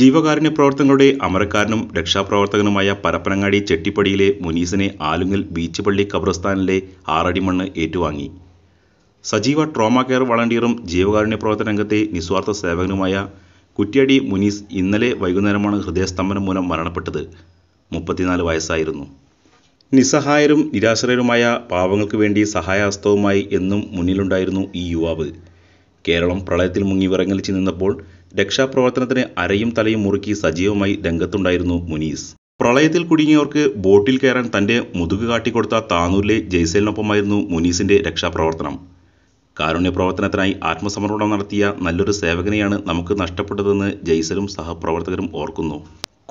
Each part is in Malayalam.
ജീവകാരുണ്യ പ്രവർത്തനങ്ങളുടെ അമരക്കാരനും രക്ഷാപ്രവർത്തകനുമായ പരപ്പനങ്ങാടി ചെട്ടിപ്പടിയിലെ മുനീസിനെ ആലുങ്ങൽ ബീച്ച് പള്ളി കബ്രസ്ഥാനിലെ ആറടി മണ്ണ് ഏറ്റുവാങ്ങി സജീവ ട്രോമ കെയർ വളണ്ടിയറും ജീവകാരുണ്യ പ്രവർത്തന രംഗത്തെ നിസ്വാർത്ഥ സേവകനുമായ കുറ്റ്യാടി മുനീസ് ഇന്നലെ വൈകുന്നേരമാണ് ഹൃദയസ്തംഭനം മൂലം മരണപ്പെട്ടത് മുപ്പത്തിനാല് വയസ്സായിരുന്നു നിസ്സഹായരും നിരാശ്രയരുമായ പാവങ്ങൾക്ക് വേണ്ടി സഹായഹസ്തവുമായി എന്നും മുന്നിലുണ്ടായിരുന്നു ഈ യുവാവ് കേരളം പ്രളയത്തിൽ മുങ്ങി വിറങ്ങലിച്ച് നിന്നപ്പോൾ രക്ഷാപ്രവർത്തനത്തിന് അരയും തലയും മുറുക്കി സജീവമായി രംഗത്തുണ്ടായിരുന്നു മുനീസ് പ്രളയത്തിൽ കുടുങ്ങിയവർക്ക് ബോട്ടിൽ കയറാൻ തന്റെ മുതുക് കാട്ടിക്കൊടുത്ത താനൂരിലെ ജയ്സേലിനൊപ്പമായിരുന്നു മുനീസിന്റെ രക്ഷാപ്രവർത്തനം കാരുണ്യ പ്രവർത്തനത്തിനായി ആത്മസമർപ്പണം നടത്തിയ നല്ലൊരു സേവകനെയാണ് നമുക്ക് നഷ്ടപ്പെട്ടതെന്ന് ജയ്സലും സഹപ്രവർത്തകരും ഓർക്കുന്നു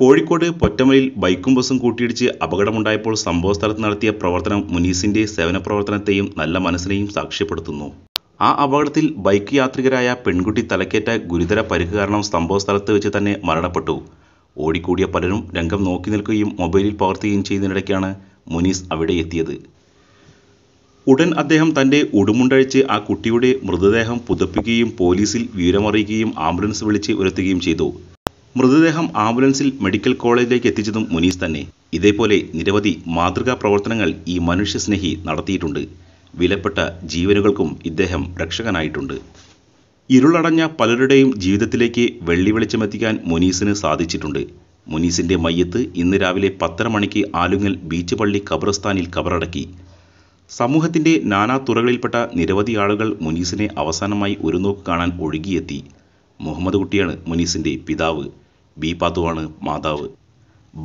കോഴിക്കോട് പൊറ്റമലയിൽ ബൈക്കും ബസ്സും കൂട്ടിയിടിച്ച് അപകടമുണ്ടായപ്പോൾ സംഭവസ്ഥലത്ത് നടത്തിയ പ്രവർത്തനം മുനീസിന്റെ സേവന പ്രവർത്തനത്തെയും നല്ല മനസ്സിനെയും സാക്ഷ്യപ്പെടുത്തുന്നു ആ അപകടത്തിൽ ബൈക്ക് യാത്രികരായ പെൺകുട്ടി തലക്കേറ്റ ഗുരുതര പരിക്ക് കാരണം സ്ഥലത്ത് വെച്ച് തന്നെ മരണപ്പെട്ടു ഓടിക്കൂടിയ പലരും രംഗം നോക്കി നിൽക്കുകയും മൊബൈലിൽ പകർത്തുകയും ചെയ്യുന്നതിനിടയ്ക്കാണ് മുനീസ് അവിടെ എത്തിയത് ഉടൻ അദ്ദേഹം തൻ്റെ ഉടുമുണ്ടഴിച്ച് ആ കുട്ടിയുടെ മൃതദേഹം പുതപ്പിക്കുകയും പോലീസിൽ വിവരമറിയിക്കുകയും ആംബുലൻസ് വിളിച്ച് ഉയർത്തുകയും ചെയ്തു മൃതദേഹം ആംബുലൻസിൽ മെഡിക്കൽ കോളേജിലേക്ക് എത്തിച്ചതും മുനീസ് തന്നെ ഇതേപോലെ നിരവധി മാതൃകാ പ്രവർത്തനങ്ങൾ ഈ മനുഷ്യസ്നേഹി നടത്തിയിട്ടുണ്ട് വിലപ്പെട്ട ജീവനുകൾക്കും ഇദ്ദേഹം രക്ഷകനായിട്ടുണ്ട് ഇരുളടഞ്ഞ പലരുടെയും ജീവിതത്തിലേക്ക് വെള്ളി വെളിച്ചമെത്തിക്കാൻ മുനീസിന് സാധിച്ചിട്ടുണ്ട് മുനീസിന്റെ മയ്യത്ത് ഇന്ന് രാവിലെ പത്തര മണിക്ക് ആലുങ്ങൽ ബീച്ച് പള്ളി ഖബറസ്ഥാനിൽ കബറടക്കി സമൂഹത്തിന്റെ നാനാ തുറകളിൽപ്പെട്ട നിരവധി ആളുകൾ മുനീസിനെ അവസാനമായി ഒരു നോക്ക് കാണാൻ ഒഴുകിയെത്തി മുഹമ്മദ് കുട്ടിയാണ് മുനീസിന്റെ പിതാവ് ബി പാത്തുവാണ് മാതാവ്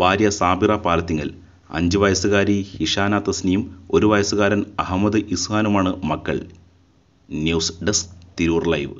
ഭാര്യ സാബിറ പാലത്തിങ്ങൽ അഞ്ച് വയസ്സുകാരി ഹിഷാന തസ്നിയും ഒരു വയസ്സുകാരൻ അഹമ്മദ് ഇസ്ഹാനുമാണ് മക്കൾ ന്യൂസ് ഡെസ്ക് തിരൂർ ലൈവ്